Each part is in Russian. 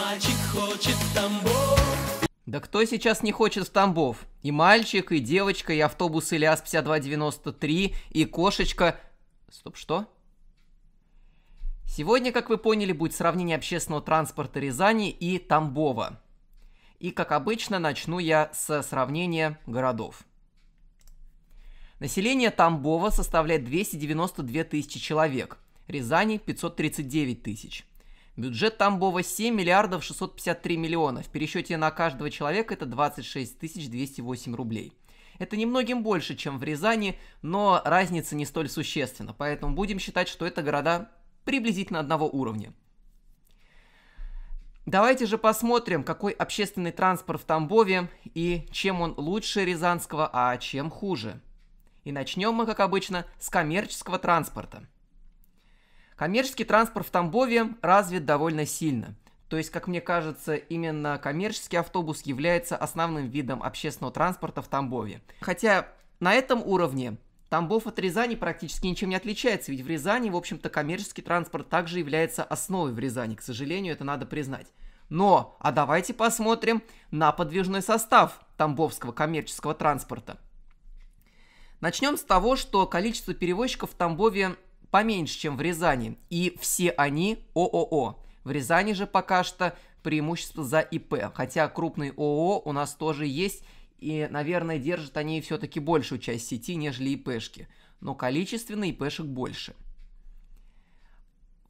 мальчик хочет в Тамбов. Да кто сейчас не хочет в Тамбов? И мальчик, и девочка, и автобус Ильяс 5293, и кошечка... Стоп, что? Сегодня, как вы поняли, будет сравнение общественного транспорта Рязани и Тамбова. И, как обычно, начну я с сравнения городов. Население Тамбова составляет 292 тысячи человек, Рязани 539 тысяч. Бюджет Тамбова 7 миллиардов 653 миллиона. В пересчете на каждого человека это 26 208 рублей. Это немногим больше, чем в Рязани, но разница не столь существенна, поэтому будем считать, что это города приблизительно одного уровня. Давайте же посмотрим, какой общественный транспорт в Тамбове и чем он лучше Рязанского, а чем хуже. И начнем мы, как обычно, с коммерческого транспорта. Коммерческий транспорт в Тамбове развит довольно сильно. То есть, как мне кажется, именно коммерческий автобус является основным видом общественного транспорта в Тамбове. Хотя на этом уровне Тамбов от Рязани практически ничем не отличается, ведь в Рязани, в общем-то, коммерческий транспорт также является основой в Рязани, к сожалению, это надо признать. Но, а давайте посмотрим на подвижной состав тамбовского коммерческого транспорта. Начнем с того, что количество перевозчиков в Тамбове поменьше, чем в Рязани, и все они ООО. В Рязани же пока что преимущество за ИП, хотя крупные ООО у нас тоже есть, и, наверное, держат они все-таки большую часть сети, нежели ИПшки, но количественно ИПшек больше.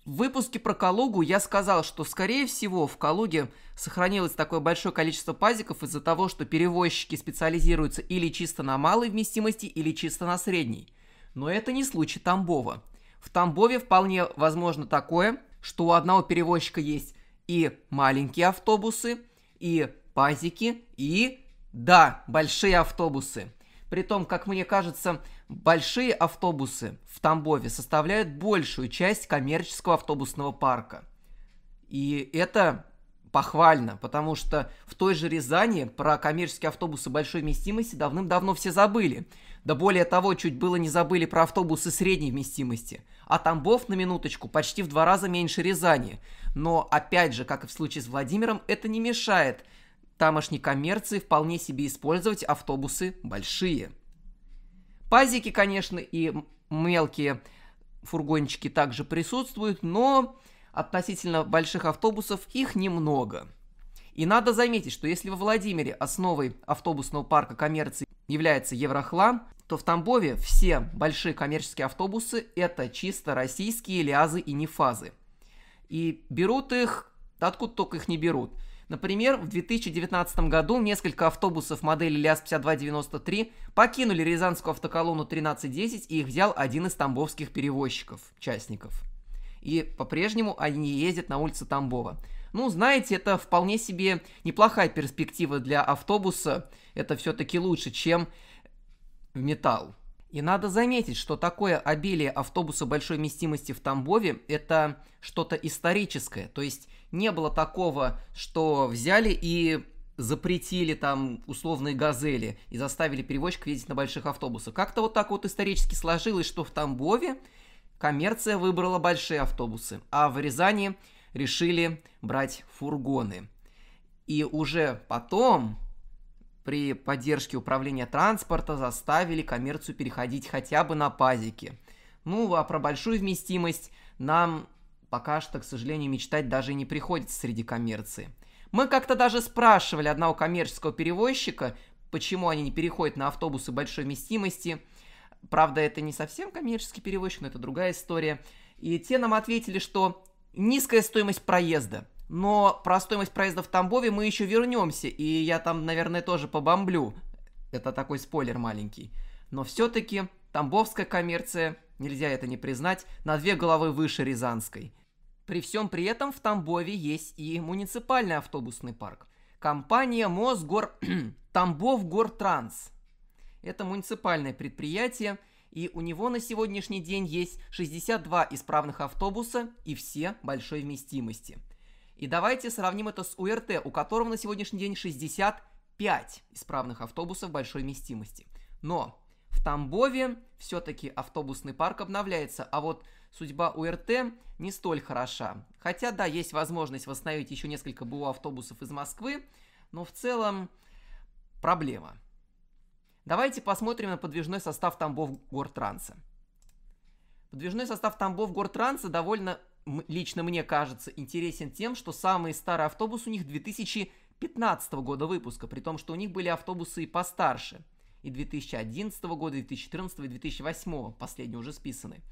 В выпуске про Калугу я сказал, что, скорее всего, в Калуге сохранилось такое большое количество пазиков из-за того, что перевозчики специализируются или чисто на малой вместимости, или чисто на средней. Но это не случай Тамбова – в Тамбове вполне возможно такое, что у одного перевозчика есть и маленькие автобусы, и пазики, и, да, большие автобусы. При том, как мне кажется, большие автобусы в Тамбове составляют большую часть коммерческого автобусного парка. И это похвально, потому что в той же Рязани про коммерческие автобусы большой вместимости давным-давно все забыли. Да более того, чуть было не забыли про автобусы средней вместимости. А Тамбов, на минуточку, почти в два раза меньше Рязани. Но, опять же, как и в случае с Владимиром, это не мешает тамошней коммерции вполне себе использовать автобусы большие. Пазики, конечно, и мелкие фургончики также присутствуют, но относительно больших автобусов их немного – и надо заметить, что если во Владимире основой автобусного парка коммерции является Еврохлан, то в Тамбове все большие коммерческие автобусы – это чисто российские лиазы и нефазы. И берут их, да откуда только их не берут. Например, в 2019 году несколько автобусов модели ЛИАЗ-5293 покинули Рязанскую автоколонну 1310 и их взял один из тамбовских перевозчиков, частников. И по-прежнему они ездят на улице Тамбова. Ну, знаете, это вполне себе неплохая перспектива для автобуса. Это все-таки лучше, чем металл. И надо заметить, что такое обилие автобуса большой вместимости в Тамбове – это что-то историческое. То есть не было такого, что взяли и запретили там условные газели и заставили перевозчиков ездить на больших автобусах. Как-то вот так вот исторически сложилось, что в Тамбове коммерция выбрала большие автобусы, а в Рязани решили брать фургоны. И уже потом, при поддержке управления транспорта, заставили коммерцию переходить хотя бы на пазики. Ну, а про большую вместимость нам пока что, к сожалению, мечтать даже не приходится среди коммерции. Мы как-то даже спрашивали одного коммерческого перевозчика, почему они не переходят на автобусы большой вместимости. Правда, это не совсем коммерческий перевозчик, но это другая история. И те нам ответили, что Низкая стоимость проезда. Но про стоимость проезда в Тамбове мы еще вернемся, и я там, наверное, тоже побомблю. Это такой спойлер маленький. Но все-таки тамбовская коммерция, нельзя это не признать, на две головы выше рязанской. При всем при этом в Тамбове есть и муниципальный автобусный парк. Компания Мосгор... Тамбов Гортранс. Это муниципальное предприятие – и у него на сегодняшний день есть 62 исправных автобуса и все большой вместимости. И давайте сравним это с УРТ, у которого на сегодняшний день 65 исправных автобусов большой вместимости. Но в Тамбове все-таки автобусный парк обновляется, а вот судьба УРТ не столь хороша. Хотя, да, есть возможность восстановить еще несколько БУ автобусов из Москвы, но в целом проблема. Давайте посмотрим на подвижной состав Тамбов-Гортранса. Подвижной состав Тамбов-Гортранса довольно, лично мне кажется, интересен тем, что самый старый автобус у них 2015 года выпуска, при том, что у них были автобусы и постарше, и 2011 года, и 2014, и 2008, последние уже списаны.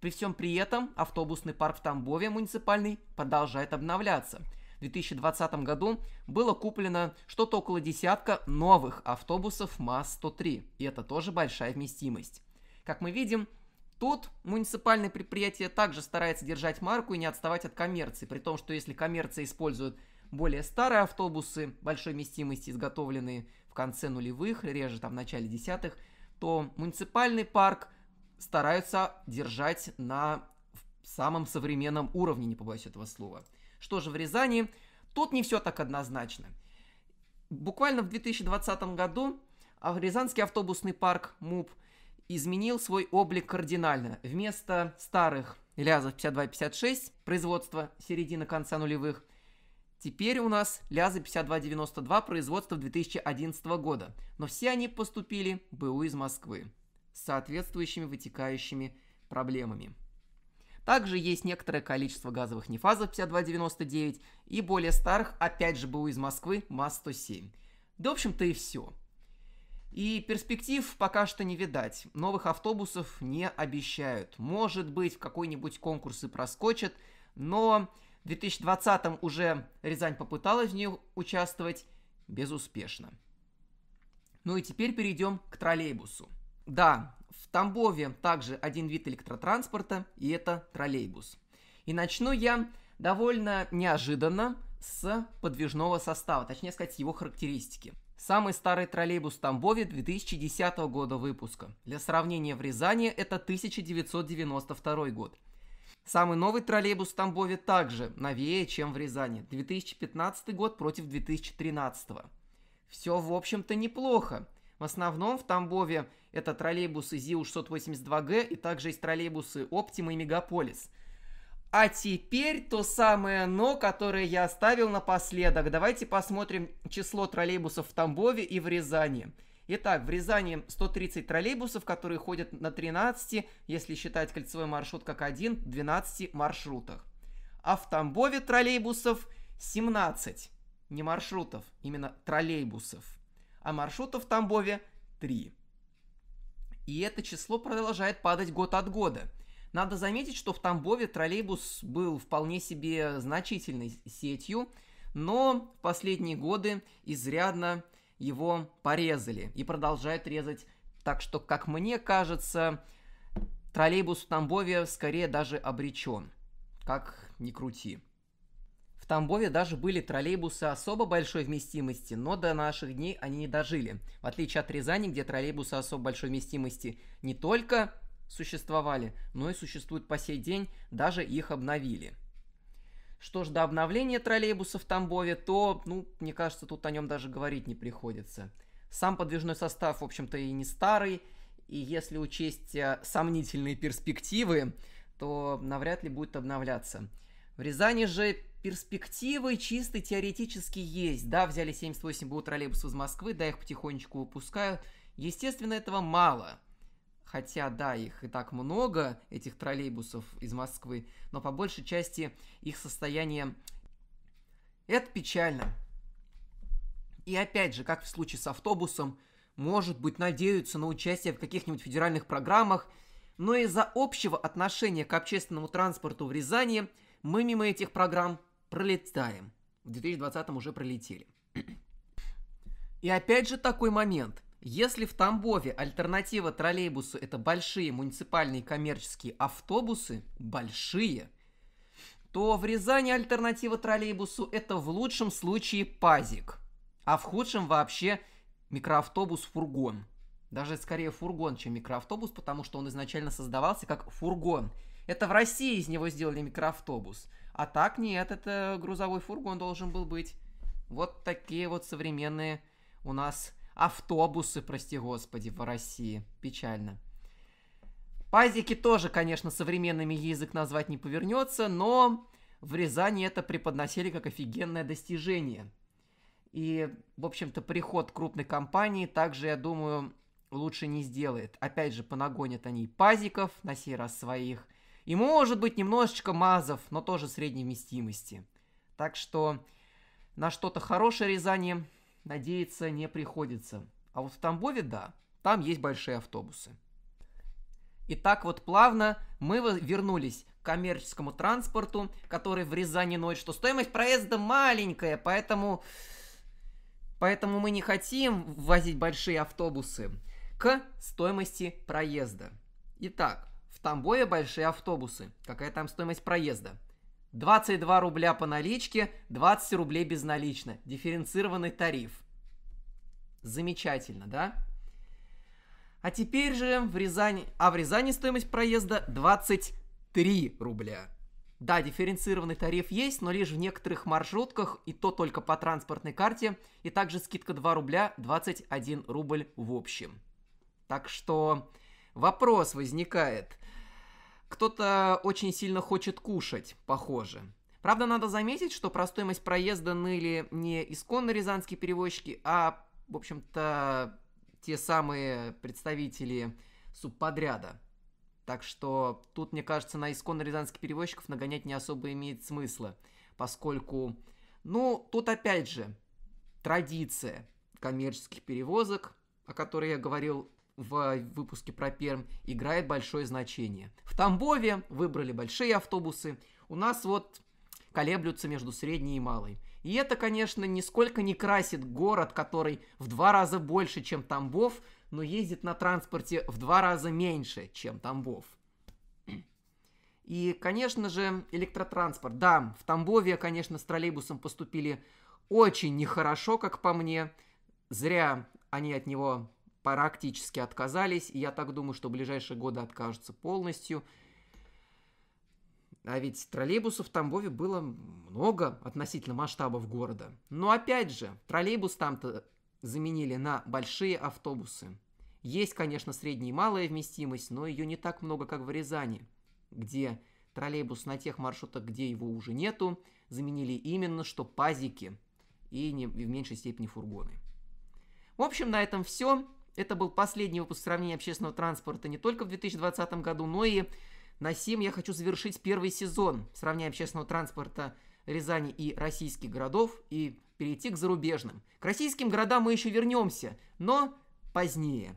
При всем при этом автобусный парк в Тамбове муниципальный продолжает обновляться – 2020 году было куплено что-то около десятка новых автобусов МАЗ-103, и это тоже большая вместимость. Как мы видим, Тут муниципальное предприятие также старается держать марку и не отставать от коммерции, при том, что если коммерция использует более старые автобусы большой вместимости, изготовленные в конце нулевых, реже там в начале десятых, то муниципальный парк стараются держать на самом современном уровне, не побоюсь этого слова. Что же в Рязани? Тут не все так однозначно. Буквально в 2020 году а, Рязанский автобусный парк МУП изменил свой облик кардинально. Вместо старых лязов 52-56, производства середины конца нулевых, теперь у нас лязы 52-92, производства 2011 года. Но все они поступили БУ из Москвы с соответствующими вытекающими проблемами. Также есть некоторое количество газовых нефазов 5299 и более старых, опять же, БУ из Москвы, МАЗ-107. Да, в общем-то, и все. И перспектив пока что не видать. Новых автобусов не обещают. Может быть, в какой-нибудь конкурс и проскочат, но в 2020 уже Рязань попыталась в ней участвовать безуспешно. Ну и теперь перейдем к троллейбусу. Да, в Тамбове также один вид электротранспорта, и это троллейбус. И начну я довольно неожиданно с подвижного состава, точнее сказать, его характеристики. Самый старый троллейбус в Тамбове 2010 года выпуска. Для сравнения в Рязани это 1992 год. Самый новый троллейбус в Тамбове также новее, чем в Рязани. 2015 год против 2013. Все, в общем-то, неплохо. В основном в Тамбове это троллейбусы ЗИУ-682Г и также есть троллейбусы Оптима и Мегаполис. А теперь то самое «но», которое я оставил напоследок. Давайте посмотрим число троллейбусов в Тамбове и в Рязани. Итак, в Рязани 130 троллейбусов, которые ходят на 13, если считать кольцевой маршрут как один, 12 маршрутах. А в Тамбове троллейбусов 17. Не маршрутов, именно троллейбусов а маршрутов в Тамбове 3. И это число продолжает падать год от года. Надо заметить, что в Тамбове троллейбус был вполне себе значительной сетью, но в последние годы изрядно его порезали и продолжают резать. Так что, как мне кажется, троллейбус в Тамбове скорее даже обречен. Как ни крути. В Тамбове даже были троллейбусы особо большой вместимости, но до наших дней они не дожили. В отличие от Рязани, где троллейбусы особо большой вместимости не только существовали, но и существуют по сей день, даже их обновили. Что ж до обновления троллейбуса в Тамбове, то, ну, мне кажется, тут о нем даже говорить не приходится. Сам подвижной состав, в общем-то, и не старый, и если учесть э, сомнительные перспективы, то навряд ли будет обновляться. В Рязани же перспективы чисто теоретически есть. Да, взяли 78 БУ троллейбусов из Москвы, да, их потихонечку выпускают. Естественно, этого мало. Хотя, да, их и так много, этих троллейбусов из Москвы, но по большей части их состояние... Это печально. И опять же, как в случае с автобусом, может быть, надеются на участие в каких-нибудь федеральных программах, но из-за общего отношения к общественному транспорту в Рязани мы мимо этих программ пролетаем. В 2020 уже пролетели. И опять же такой момент. Если в Тамбове альтернатива троллейбусу это большие муниципальные коммерческие автобусы, большие, то в Рязани альтернатива троллейбусу это в лучшем случае пазик, а в худшем вообще микроавтобус-фургон – даже скорее фургон, чем микроавтобус, потому что он изначально создавался как фургон. Это в России из него сделали микроавтобус. А так нет, это грузовой фургон должен был быть. Вот такие вот современные у нас автобусы, прости господи, в России. Печально. Пазики тоже, конечно, современными язык назвать не повернется, но в Рязани это преподносили как офигенное достижение. И, в общем-то, приход крупной компании также, я думаю, лучше не сделает. Опять же, понагонят они пазиков, на сей раз своих, и, может быть, немножечко мазов, но тоже средней вместимости. Так что на что-то хорошее Рязани надеяться не приходится. А вот в Тамбове, да, там есть большие автобусы. И так вот плавно мы вернулись к коммерческому транспорту, который в Рязани ноет, что стоимость проезда маленькая, поэтому, поэтому мы не хотим возить большие автобусы к стоимости проезда. Итак, в Тамбове большие автобусы. Какая там стоимость проезда? 22 рубля по наличке, 20 рублей безналично. Дифференцированный тариф. Замечательно, да? А теперь же в Рязани... А в Рязани стоимость проезда 23 рубля. Да, дифференцированный тариф есть, но лишь в некоторых маршрутках, и то только по транспортной карте, и также скидка 2 рубля, 21 рубль в общем. Так что вопрос возникает. Кто-то очень сильно хочет кушать, похоже. Правда, надо заметить, что про стоимость проезда ныли не исконно рязанские перевозчики, а, в общем-то, те самые представители субподряда. Так что тут, мне кажется, на исконно рязанских перевозчиков нагонять не особо имеет смысла, поскольку, ну, тут опять же, традиция коммерческих перевозок, о которой я говорил в выпуске про Перм, играет большое значение. В Тамбове выбрали большие автобусы, у нас вот колеблются между средней и малой. И это, конечно, нисколько не красит город, который в два раза больше, чем Тамбов, но ездит на транспорте в два раза меньше, чем Тамбов. И, конечно же, электротранспорт. Да, в Тамбове, конечно, с троллейбусом поступили очень нехорошо, как по мне. Зря они от него практически отказались. И я так думаю, что в ближайшие годы откажутся полностью. А ведь троллейбусов в Тамбове было много относительно масштабов города. Но опять же, троллейбус там-то заменили на большие автобусы. Есть, конечно, средняя и малая вместимость, но ее не так много, как в Рязани, где троллейбус на тех маршрутах, где его уже нету, заменили именно что пазики и не, и в меньшей степени фургоны. В общем, на этом все. Это был последний выпуск сравнения общественного транспорта не только в 2020 году, но и на сим я хочу завершить первый сезон сравнения общественного транспорта Рязани и российских городов и перейти к зарубежным. К российским городам мы еще вернемся, но позднее.